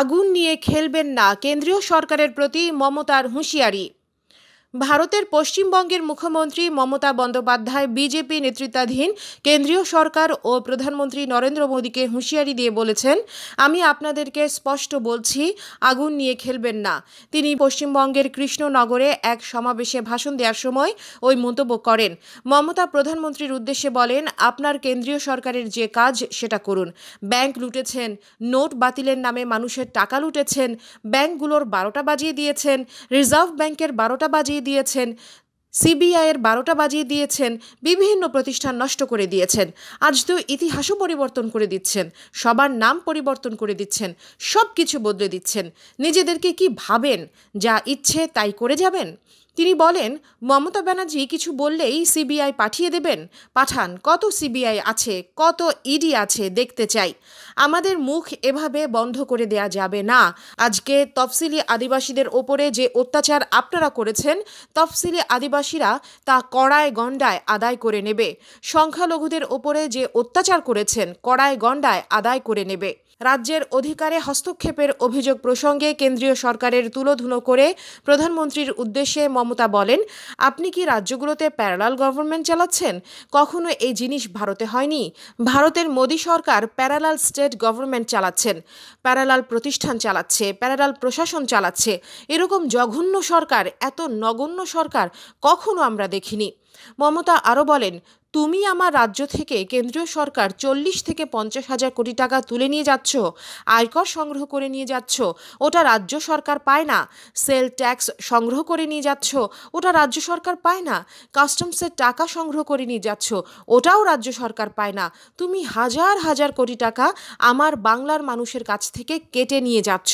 আগুন নিয়ে খেলবেন না কেন্দ্রীয় সরকারের প্রতি মমতার হুঁশিয়ারি ভারতের পশ্চিমবঙ্গের মুখ্যমন্ত্রী মমতা বন্দ্যোপাধ্যায় বিজেপি নেতৃত্বাধীন কেন্দ্রীয় সরকার ও প্রধানমন্ত্রী নরেন্দ্র মোদীকে হুঁশিয়ারি দিয়ে বলেছেন আমি আপনাদেরকে স্পষ্ট বলছি আগুন নিয়ে খেলবেন না তিনি পশ্চিমবঙ্গের কৃষ্ণনগরে এক সমাবেশে ভাষণ দেওয়ার সময় ওই মন্তব্য করেন মমতা প্রধানমন্ত্রীর উদ্দেশ্যে বলেন আপনার কেন্দ্রীয় সরকারের যে কাজ সেটা করুন ব্যাংক লুটেছেন নোট বাতিলের নামে মানুষের টাকা লুটেছেন ব্যাংকগুলোর বারোটা বাজিয়ে দিয়েছেন রিজার্ভ ব্যাংকের বারোটা বাজিয়ে বাজিয়ে দিয়েছেন সিবিআইয়ের বারোটা বাজিয়ে দিয়েছেন বিভিন্ন প্রতিষ্ঠান নষ্ট করে দিয়েছেন আজ তো ইতিহাসও পরিবর্তন করে দিচ্ছেন সবার নাম পরিবর্তন করে দিচ্ছেন সব কিছু বদলে দিচ্ছেন নিজেদেরকে কি ভাবেন যা ইচ্ছে তাই করে যাবেন তিনি বলেন মমতা ব্যানার্জি কিছু বললেই সিবিআই পাঠিয়ে দেবেন পাঠান কত সিবিআই আছে কত ইডি আছে দেখতে চাই আমাদের মুখ এভাবে বন্ধ করে দেয়া যাবে না আজকে তফসিলি আদিবাসীদের ওপরে যে অত্যাচার আপনারা করেছেন তফসিলি আদিবাসীরা তা কড়ায় গণ্ডায় আদায় করে নেবে সংখ্যালঘুদের ওপরে যে অত্যাচার করেছেন কড়ায় গণ্ডায় আদায় করে নেবে রাজ্যের অধিকারে হস্তক্ষেপের অভিযোগ প্রসঙ্গে কেন্দ্রীয় সরকারের তুলোধুলো করে প্রধানমন্ত্রীর উদ্দেশ্যে মমতা বলেন আপনি কি রাজ্যগুলোতে প্যারালাল গভর্নমেন্ট চালাচ্ছেন কখনো এই জিনিস ভারতে হয়নি ভারতের মোদী সরকার প্যারালাল স্টেট গভর্নমেন্ট চালাচ্ছেন প্যারালাল প্রতিষ্ঠান চালাচ্ছে প্যারালাল প্রশাসন চালাচ্ছে এরকম জঘন্য সরকার এত নগণ্য সরকার কখনো আমরা দেখিনি মমতা আরও বলেন তুমি আমার রাজ্য থেকে কেন্দ্রীয় সরকার চল্লিশ থেকে পঞ্চাশ হাজার কোটি টাকা তুলে নিয়ে যাচ্ছ আয়কর সংগ্রহ করে নিয়ে যাচ্ছ ওটা রাজ্য সরকার পায় না সেল ট্যাক্স সংগ্রহ করে নিয়ে যাচ্ছ ওটা রাজ্য সরকার পায় না কাস্টমসের টাকা সংগ্রহ করে নিয়ে যাচ্ছ ওটাও রাজ্য সরকার পায় না তুমি হাজার হাজার কোটি টাকা আমার বাংলার মানুষের কাছ থেকে কেটে নিয়ে যাচ্ছ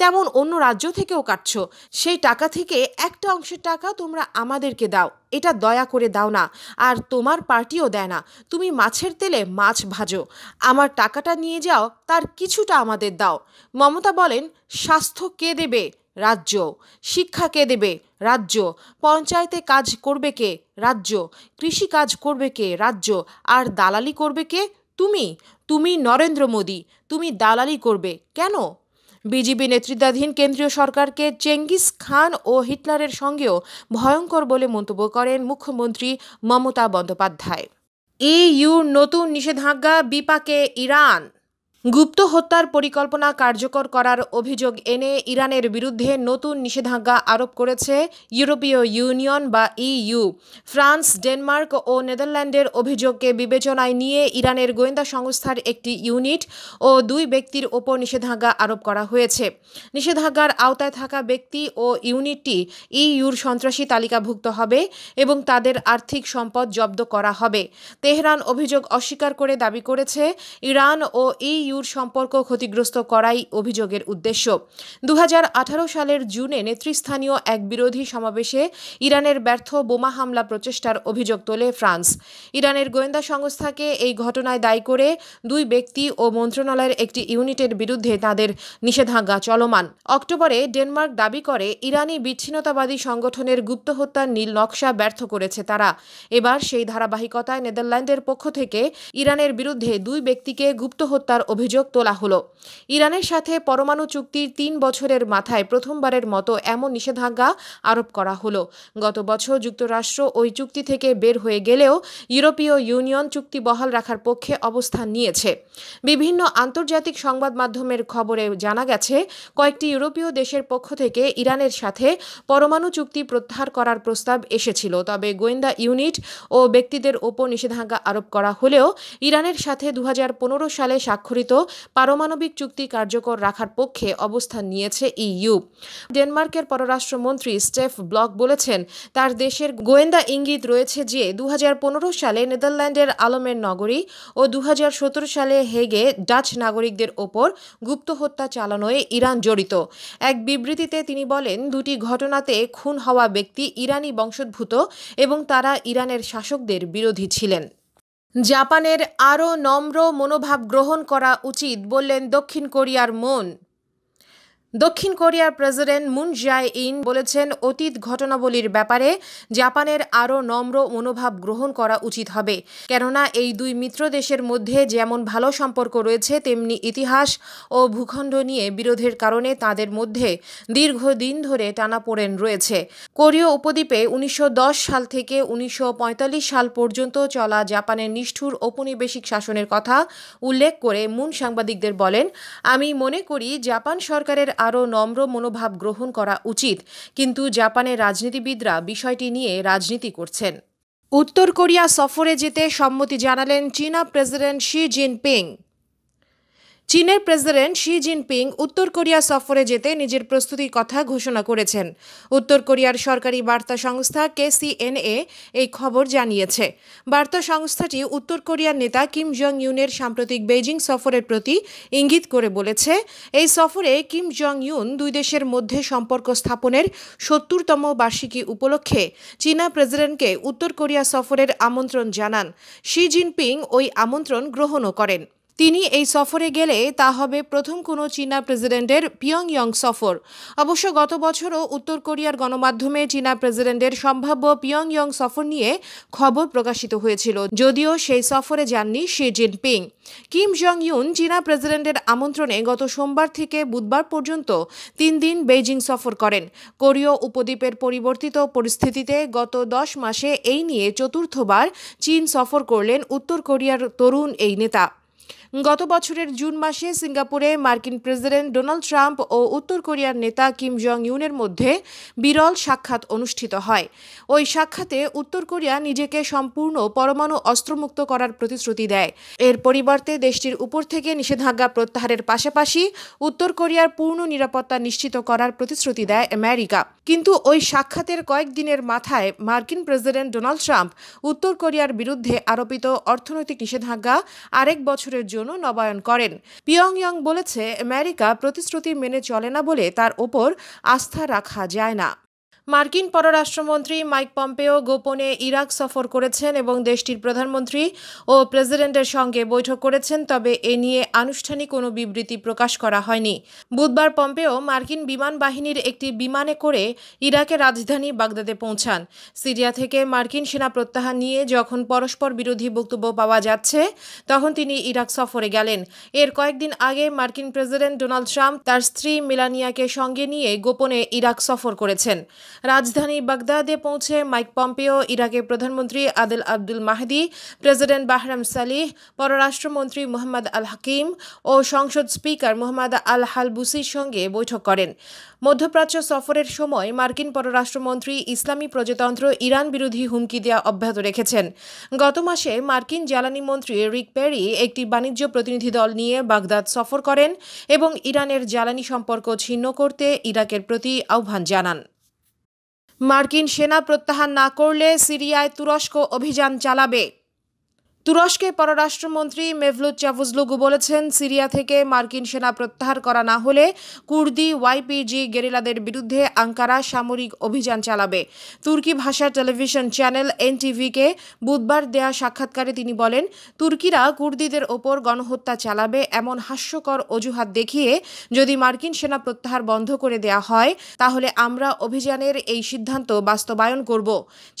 তেমন অন্য রাজ্য থেকেও কাটছ সেই টাকা থেকে একটা অংশের টাকা তোমরা আমাদেরকে দাও এটা দয়া করে দাও না আর তোমার পার্টিও দেয় না তুমি মাছের তেলে মাছ ভাজো আমার টাকাটা নিয়ে যাও তার কিছুটা আমাদের দাও মমতা বলেন স্বাস্থ্য কে দেবে রাজ্য শিক্ষা কে দেবে রাজ্য পঞ্চায়েতে কাজ করবে কে রাজ্য কৃষি কাজ করবে কে রাজ্য আর দালালি করবে কে তুমি তুমি নরেন্দ্র মোদী তুমি দালালি করবে কেন বিজিবি নেতৃত্বাধীন কেন্দ্রীয় সরকারকে চেঙ্গিস খান ও হিটলারের সঙ্গেও ভয়ঙ্কর বলে মন্তব্য করেন মুখ্যমন্ত্রী মমতা বন্দ্যোপাধ্যায় ইউর নতুন নিষেধাজ্ঞা বিপাকে ইরান গুপ্ত হত্যার পরিকল্পনা কার্যকর করার অভিযোগ এনে ইরানের বিরুদ্ধে নতুন নিষেধাজ্ঞা আরোপ করেছে ইউরোপীয় ইউনিয়ন বা ইইউ ফ্রান্স ডেনমার্ক ও নেদারল্যান্ডের অভিযোগকে বিবেচনায় নিয়ে ইরানের গোয়েন্দা সংস্থার একটি ইউনিট ও দুই ব্যক্তির ওপর নিষেধাজ্ঞা আরোপ করা হয়েছে নিষেধাজ্ঞার আওতায় থাকা ব্যক্তি ও ইউনিটটি ইইউর সন্ত্রাসী তালিকাভুক্ত হবে এবং তাদের আর্থিক সম্পদ জব্দ করা হবে তেহরান অভিযোগ অস্বীকার করে দাবি করেছে ইরান ও ইইউ মৃত্যুর সম্পর্ক ক্ষতিগ্রস্ত করাই অভিযোগের উদ্দেশ্য দু সালের জুনে নেতৃস্থানীয় এক বিরোধী সমাবেশে ইরানের ব্যর্থ বোমা হামলা প্রচেষ্টার অভিযোগ তোলে ফ্রান্স ইরানের গোয়েন্দা সংস্থাকে এই ঘটনায় দায়ী করে দুই ব্যক্তি ও মন্ত্রণালয়ের একটি ইউনিটের বিরুদ্ধে তাদের নিষেধাজ্ঞা চলমান অক্টোবরে ডেনমার্ক দাবি করে ইরানি বিচ্ছিন্নতাবাদী সংগঠনের গুপ্ত হত্যার নীল নকশা ব্যর্থ করেছে তারা এবার সেই ধারাবাহিকতায় নেদারল্যান্ডের পক্ষ থেকে ইরানের বিরুদ্ধে দুই ব্যক্তিকে গুপ্ত হত্যার অভিযোগ তোলা হলো ইরানের সাথে পরমাণু চুক্তির তিন বছরের মাথায় প্রথমবারের মতো এমন নিষেধাজ্ঞা আরোপ করা হলো গত বছর যুক্তরাষ্ট্র ওই চুক্তি থেকে বের হয়ে গেলেও ইউরোপীয় ইউনিয়ন চুক্তি বহাল রাখার পক্ষে অবস্থান নিয়েছে বিভিন্ন আন্তর্জাতিক সংবাদ মাধ্যমের খবরে জানা গেছে কয়েকটি ইউরোপীয় দেশের পক্ষ থেকে ইরানের সাথে পরমাণু চুক্তি প্রত্যাহার করার প্রস্তাব এসেছিল তবে গোয়েন্দা ইউনিট ও ব্যক্তিদের ওপর নিষেধাজ্ঞা আরোপ করা হলেও ইরানের সাথে দু সালে স্বাক্ষরিত ঘোষিত পারমাণবিক চুক্তি কার্যকর রাখার পক্ষে অবস্থান নিয়েছে ইইউ ডেনমার্কের পররাষ্ট্রমন্ত্রী স্টেফ ব্লক বলেছেন তার দেশের গোয়েন্দা ইঙ্গিত রয়েছে যে দু সালে নেদারল্যান্ডের আলমের নগরী ও দু সালে হেগে ডাচ নাগরিকদের ওপর গুপ্ত হত্যা চালানোয় ইরান জড়িত এক বিবৃতিতে তিনি বলেন দুটি ঘটনাতে খুন হওয়া ব্যক্তি ইরানি বংশোদ্ভূত এবং তারা ইরানের শাসকদের বিরোধী ছিলেন জাপানের আরও নম্র মনোভাব গ্রহণ করা উচিত বললেন দক্ষিণ কোরিয়ার মন দক্ষিণ কোরিয়ার প্রেসিডেন্ট মুন জায় ইন বলেছেন অতীত ঘটনাবলীর ব্যাপারে জাপানের আরও নম্র মনোভাব গ্রহণ করা উচিত হবে কেননা এই দুই মিত্র দেশের মধ্যে যেমন ভালো সম্পর্ক রয়েছে তেমনি ইতিহাস ও ভূখণ্ড নিয়ে বিরোধের কারণে তাদের মধ্যে দীর্ঘদিন ধরে টানাপোড়েন রয়েছে কোরীয় উপদ্বীপে উনিশশো সাল থেকে উনিশশো সাল পর্যন্ত চলা জাপানের নিষ্ঠুর ঔপনিবেশিক শাসনের কথা উল্লেখ করে মুন সাংবাদিকদের বলেন আমি মনে করি জাপান সরকারের আরও নম্র মনোভাব গ্রহণ করা উচিত কিন্তু জাপানের রাজনীতিবিদরা বিষয়টি নিয়ে রাজনীতি করছেন উত্তর কোরিয়া সফরে যেতে সম্মতি জানালেন চীনা প্রেসিডেন্ট শি জিনপিং চীনের প্রেসিডেন্ট শি জিনপিং উত্তর কোরিয়া সফরে যেতে নিজের প্রস্তুতির কথা ঘোষণা করেছেন উত্তর কোরিয়ার সরকারি বার্তা সংস্থা কেসিএনএ এই খবর জানিয়েছে বার্তা সংস্থাটি উত্তর কোরিয়ার নেতা কিম জং ইউনের সাম্প্রতিক বেইজিং সফরের প্রতি ইঙ্গিত করে বলেছে এই সফরে কিম জং ইউন দুই দেশের মধ্যে সম্পর্ক স্থাপনের সত্তরতম বার্ষিকী উপলক্ষে চীনা প্রেসিডেন্টকে উত্তর কোরিয়া সফরের আমন্ত্রণ জানান শি জিনপিং ওই আমন্ত্রণ গ্রহণও করেন তিনি এই সফরে গেলে তা হবে প্রথম কোনো চীনা প্রেসিডেন্টের পিয়ংইয়ং সফর অবশ্য গত বছরও উত্তর কোরিয়ার গণমাধ্যমে চীনা প্রেসিডেন্টের সম্ভাব্য পিয়ংইয়ং সফর নিয়ে খবর প্রকাশিত হয়েছিল যদিও সেই সফরে যাননি Xi Jinping Kim Jong Un চীনা প্রেসিডেন্টের আমন্ত্রণে গত সোমবার থেকে বুধবার পর্যন্ত তিন দিন বেইজিং সফর করেন কোরীয় উপদ্বীপের পরিবর্তিত পরিস্থিতিতে গত দশ মাসে এই নিয়ে চতুর্থবার চীন সফর করলেন উত্তর কোরিয়ার তরুণ এই নেতা গত বছরের জুন মাসে সিঙ্গাপুরে মার্কিন প্রেসিডেন্ট ডোনাল্ড ট্রাম্প ও উত্তর কোরিয়ার নেতা কিম জং ইউনের মধ্যে বিরল সাক্ষাৎ অনুষ্ঠিত হয় ওই সাক্ষাতে উত্তর কোরিয়া নিজেকে সম্পূর্ণ পরমাণু অস্ত্রমুক্ত করার প্রতিশ্রুতি দেয় এর পরিবর্তে দেশটির উপর থেকে নিষেধাজ্ঞা প্রত্যাহারের পাশাপাশি উত্তর কোরিয়ার পূর্ণ নিরাপত্তা নিশ্চিত করার প্রতিশ্রুতি দেয় আমেরিকা কিন্তু ওই সাক্ষাতের কয়েকদিনের মাথায় মার্কিন প্রেসিডেন্ট ডোনাল্ড ট্রাম্প উত্তর কোরিয়ার বিরুদ্ধে আরোপিত অর্থনৈতিক নিষেধাজ্ঞা আরেক বছরের বছরের জন্য নবায়ন করেন পিয়ংইয়ং বলেছে আমেরিকা প্রতিশ্রুতি মেনে চলে না বলে তার ওপর আস্থা রাখা যায় না মার্কিন পররাষ্ট্রমন্ত্রী মাইক পম্পেও গোপনে ইরাক সফর করেছেন এবং দেশটির প্রধানমন্ত্রী ও প্রেসিডেন্টের সঙ্গে বৈঠক করেছেন তবে এ নিয়ে আনুষ্ঠানিক কোনো বিবৃতি প্রকাশ করা হয়নি বুধবার পম্পেও মার্কিন বিমান বাহিনীর একটি বিমানে করে ইরাকের রাজধানী বাগদাদে পৌঁছান সিরিয়া থেকে মার্কিন সেনা প্রত্যাহার নিয়ে যখন পরস্পর বিরোধী বক্তব্য পাওয়া যাচ্ছে তখন তিনি ইরাক সফরে গেলেন এর কয়েকদিন আগে মার্কিন প্রেসিডেন্ট ডোনাল্ড ট্রাম্প তার স্ত্রী মিলানিয়াকে সঙ্গে নিয়ে গোপনে ইরাক সফর করেছেন রাজধানী বাগদাদে পৌঁছে মাইক পম্পিও ইরাকের প্রধানমন্ত্রী Adel Abdul Mahdi president Barham Salih পররাষ্ট্রমন্ত্রী মোহাম্মদ আল হাকিম ও সংসদ স্পিকার মোহাম্মদ আল হালবুসির সঙ্গে বৈঠক করেন মধ্যপ্রাচ্য সফরের সময় মার্কিন পররাষ্ট্রমন্ত্রী ইসলামী প্রজাতন্ত্র ইরান বিরোধী হুমকি দেওয়া অব্যাহত রেখেছেন গত মাসে মার্কিন জ্বালানি মন্ত্রী রিক পেরি একটি বাণিজ্য প্রতিনিধি দল নিয়ে বাগদাদ সফর করেন এবং ইরানের জ্বালানি সম্পর্ক ছিন্ন করতে ইরাকের প্রতি আহ্বান জানান মার্কিন সেনা প্রত্যাহার না করলে সিরিয়ায় তুরস্ক অভিযান চালাবে তুরস্কের পররাষ্ট্রমন্ত্রী মেভলুদ চাভুজলুগু বলেছেন সিরিয়া থেকে মার্কিন সেনা প্রত্যাহার করা না হলে কুর্দি ওয়াইপিজি গেরিলাদের বিরুদ্ধে আঙ্কারা সামরিক অভিযান চালাবে তুর্কি ভাষার টেলিভিশন চ্যানেল এনটিভিকে বুধবার দেয়া সাক্ষাৎকারে তিনি বলেন তুর্কিরা কুর্দিদের ওপর গণহত্যা চালাবে এমন হাস্যকর অজুহাত দেখিয়ে যদি মার্কিন সেনা প্রত্যাহার বন্ধ করে দেয়া হয় তাহলে আমরা অভিযানের এই সিদ্ধান্ত বাস্তবায়ন করব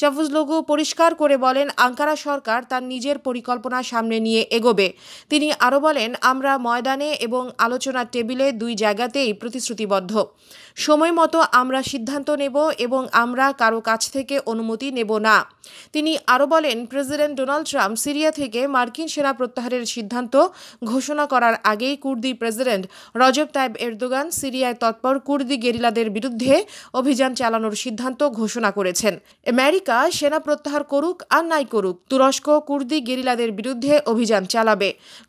চাভুজলুগু পরিষ্কার করে বলেন আঙ্কারা সরকার তার নিজের পরিকল্পনা সামনে নিয়ে এগোবে তিনি আরও বলেন আমরা ময়দানে এবং আলোচনার টেবিলে দুই জায়গাতেই প্রতিশ্রুতিবদ্ধ সময় মতো আমরা সিদ্ধান্ত নেব এবং আমরা কারো কাছ থেকে অনুমতি নেব না তিনি আরও বলেন প্রেসিডেন্ট ডোনাল্ড ট্রাম্প সিরিয়া থেকে মার্কিন সেনা প্রত্যাহারের সিদ্ধান্ত ঘোষণা করার আগেই কুর্দি প্রেসিডেন্ট রজব তাইব এরদোগান সিরিয়ায় তৎপর কুর্দি গেরিলাদের বিরুদ্ধে অভিযান চালানোর সিদ্ধান্ত ঘোষণা করেছেন আমেরিকা সেনা প্রত্যাহার করুক আর নাই করুক তুরস্ক কুর্দি গেরিলা মহিলাদের বিরুদ্ধে অভিযান চালাবে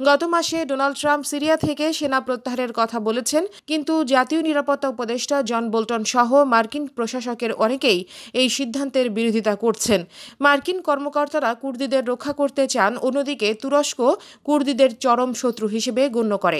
গত মাসে ডোনাল্ড ট্রাম্প সিরিয়া থেকে সেনা প্রত্যাহারের কথা বলেছেন কিন্তু জাতীয় নিরাপত্তা উপদেষ্টা জন বোল্টন সহ মার্কিন প্রশাসকের অনেকেই এই সিদ্ধান্তের বিরোধিতা করছেন মার্কিন কর্মকর্তারা কুর্দিদের রক্ষা করতে চান অন্যদিকে তুরস্ক কুর্দিদের চরম শত্রু হিসেবে গণ্য করে